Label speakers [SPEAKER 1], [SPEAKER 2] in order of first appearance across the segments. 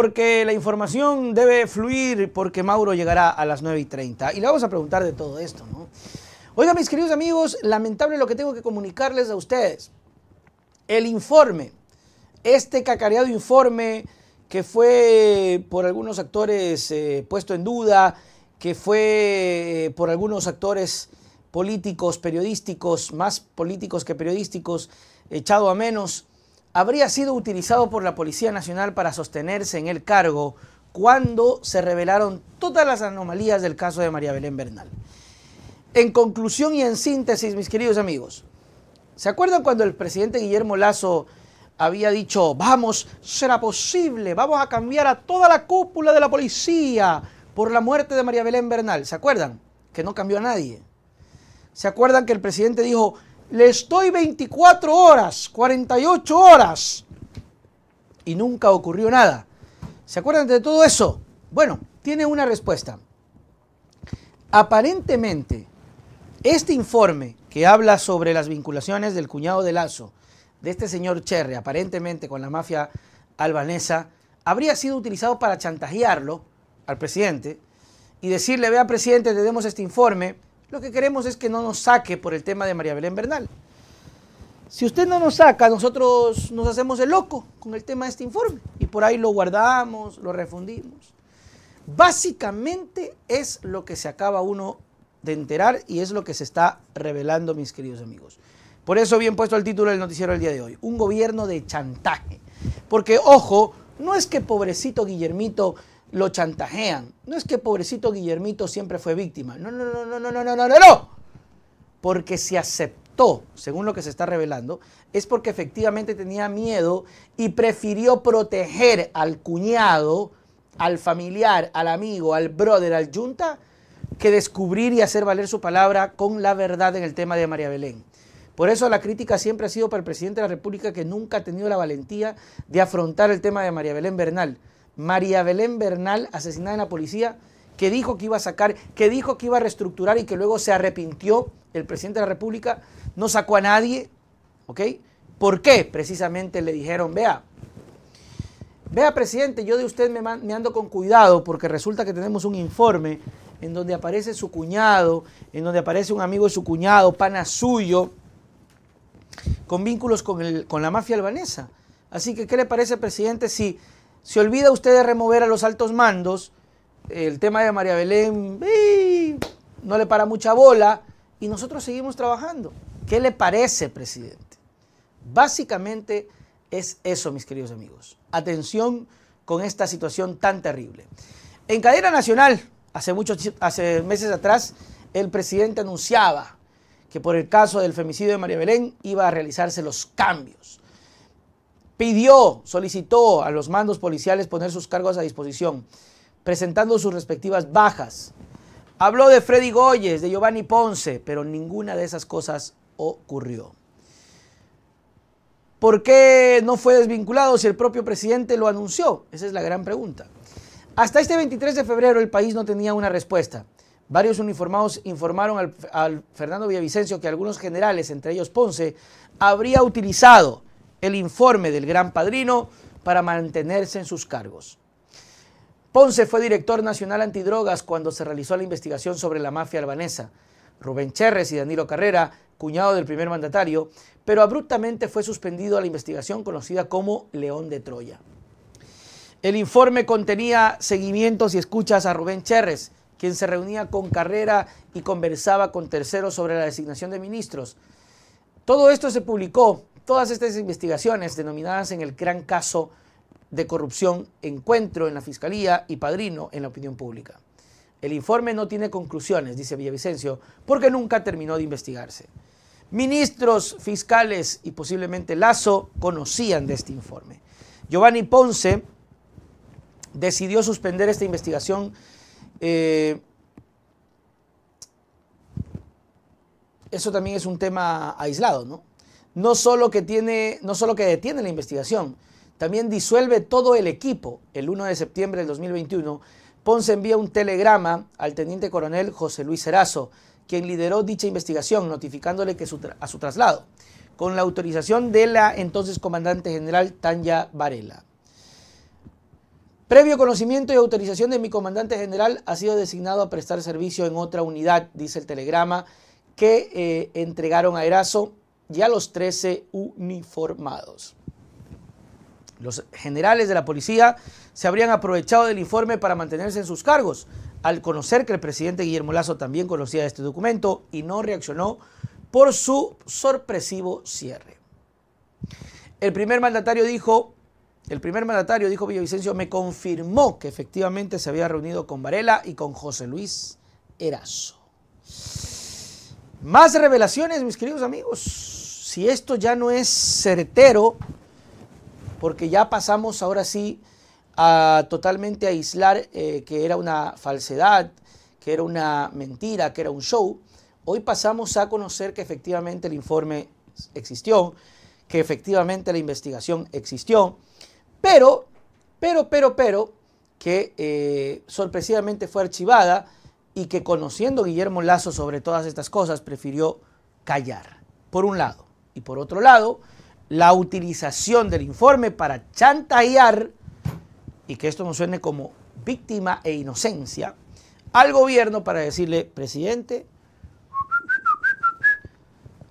[SPEAKER 1] porque la información debe fluir, porque Mauro llegará a las 9 y 30. Y le vamos a preguntar de todo esto, ¿no? Oiga, mis queridos amigos, lamentable lo que tengo que comunicarles a ustedes. El informe, este cacareado informe que fue eh, por algunos actores eh, puesto en duda, que fue eh, por algunos actores políticos, periodísticos, más políticos que periodísticos, echado a menos, habría sido utilizado por la Policía Nacional para sostenerse en el cargo cuando se revelaron todas las anomalías del caso de María Belén Bernal. En conclusión y en síntesis, mis queridos amigos, ¿se acuerdan cuando el presidente Guillermo Lazo había dicho, vamos, será posible, vamos a cambiar a toda la cúpula de la policía por la muerte de María Belén Bernal? ¿Se acuerdan? Que no cambió a nadie. ¿Se acuerdan que el presidente dijo, le estoy 24 horas, 48 horas, y nunca ocurrió nada. ¿Se acuerdan de todo eso? Bueno, tiene una respuesta. Aparentemente, este informe que habla sobre las vinculaciones del cuñado de Lazo, de este señor Cherry, aparentemente con la mafia albanesa, habría sido utilizado para chantajearlo al presidente y decirle, vea presidente, tenemos este informe, lo que queremos es que no nos saque por el tema de María Belén Bernal. Si usted no nos saca, nosotros nos hacemos el loco con el tema de este informe y por ahí lo guardamos, lo refundimos. Básicamente es lo que se acaba uno de enterar y es lo que se está revelando, mis queridos amigos. Por eso bien puesto el título del noticiero del día de hoy, un gobierno de chantaje. Porque ojo, no es que pobrecito Guillermito lo chantajean. No es que pobrecito Guillermito siempre fue víctima. No, no, no, no, no, no, no, no, no, Porque si aceptó, según lo que se está revelando, es porque efectivamente tenía miedo y prefirió proteger al cuñado, al familiar, al amigo, al brother, al yunta, que descubrir y hacer valer su palabra con la verdad en el tema de María Belén. Por eso la crítica siempre ha sido para el presidente de la República que nunca ha tenido la valentía de afrontar el tema de María Belén Bernal. María Belén Bernal, asesinada en la policía, que dijo que iba a sacar, que dijo que iba a reestructurar y que luego se arrepintió el presidente de la República, no sacó a nadie, ¿ok? ¿Por qué? Precisamente le dijeron, vea, vea presidente, yo de usted me, ando con cuidado porque resulta que tenemos un informe en donde aparece su cuñado, en donde aparece un amigo de su cuñado, pana suyo, con vínculos con la mafia albanesa. Así que, ¿qué le parece, presidente, si se olvida usted de remover a los altos mandos. El tema de María Belén no le para mucha bola y nosotros seguimos trabajando. ¿Qué le parece, presidente? Básicamente es eso, mis queridos amigos. Atención con esta situación tan terrible. En cadena nacional, hace, muchos, hace meses atrás, el presidente anunciaba que por el caso del femicidio de María Belén iba a realizarse los cambios pidió, solicitó a los mandos policiales poner sus cargos a disposición, presentando sus respectivas bajas. Habló de Freddy Goyes, de Giovanni Ponce, pero ninguna de esas cosas ocurrió. ¿Por qué no fue desvinculado si el propio presidente lo anunció? Esa es la gran pregunta. Hasta este 23 de febrero el país no tenía una respuesta. Varios uniformados informaron al, Fernando Villavicencio que algunos generales, entre ellos Ponce, habría utilizado el informe del gran padrino para mantenerse en sus cargos. Ponce fue director nacional antidrogas cuando se realizó la investigación sobre la mafia albanesa. Rubén Cherres y Danilo Carrera, cuñado del primer mandatario, pero abruptamente fue suspendido a la investigación conocida como León de Troya. El informe contenía seguimientos y escuchas a Rubén Cherres, quien se reunía con Carrera y conversaba con terceros sobre la designación de ministros. Todo esto se publicó Todas estas investigaciones, denominadas en el gran caso de corrupción, encuentro en la Fiscalía y padrino en la opinión pública. El informe no tiene conclusiones, dice Villavicencio, porque nunca terminó de investigarse. Ministros, fiscales y posiblemente Lazo conocían de este informe. Giovanni Ponce decidió suspender esta investigación eh, eso también es un tema aislado, ¿no? no solo que, tiene, no solo que detiene la investigación, también disuelve todo el equipo. El 1 de septiembre del 2021, Ponce envía un telegrama al teniente coronel José Luis Erazo, quien lideró dicha investigación, notificándole que a su traslado, con la autorización de la entonces comandante general Tanya Varela. Previo conocimiento y autorización de mi comandante general, ha sido designado a prestar servicio en otra unidad, dice el telegrama que eh, entregaron a Erazo y los 13 uniformados. Los generales de la policía se habrían aprovechado del informe para mantenerse en sus cargos, al conocer que el presidente Guillermo Lazo también conocía este documento y no reaccionó por su sorpresivo cierre. El primer mandatario dijo, el primer mandatario dijo Villavicencio me confirmó que efectivamente se había reunido con Varela y con José Luis Erazo. Más revelaciones, mis queridos amigos si esto ya no es certero, porque ya pasamos ahora sí a totalmente aislar eh, que era una falsedad, que era una mentira, que era un show, hoy pasamos a conocer que efectivamente el informe existió, que efectivamente la investigación existió, pero, pero, pero, pero, que eh, sorpresivamente fue archivada y que conociendo Guillermo Lazo sobre todas estas cosas prefirió callar, por un lado y por otro lado, la utilización del informe para chantajear, y que esto no suene como víctima e inocencia, al gobierno para decirle, presidente,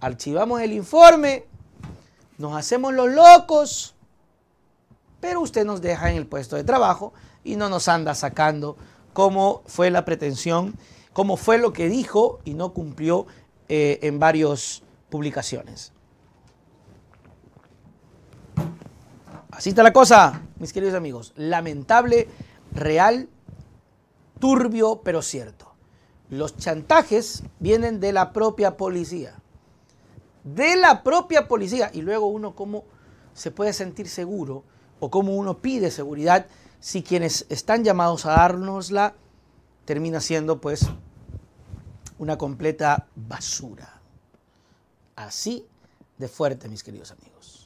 [SPEAKER 1] archivamos el informe, nos hacemos los locos, pero usted nos deja en el puesto de trabajo y no nos anda sacando cómo fue la pretensión, cómo fue lo que dijo y no cumplió eh, en varias publicaciones. Así está la cosa, mis queridos amigos. Lamentable, real, turbio, pero cierto. Los chantajes vienen de la propia policía. De la propia policía. Y luego uno cómo se puede sentir seguro o cómo uno pide seguridad si quienes están llamados a dárnosla termina siendo pues una completa basura. Así de fuerte, mis queridos amigos.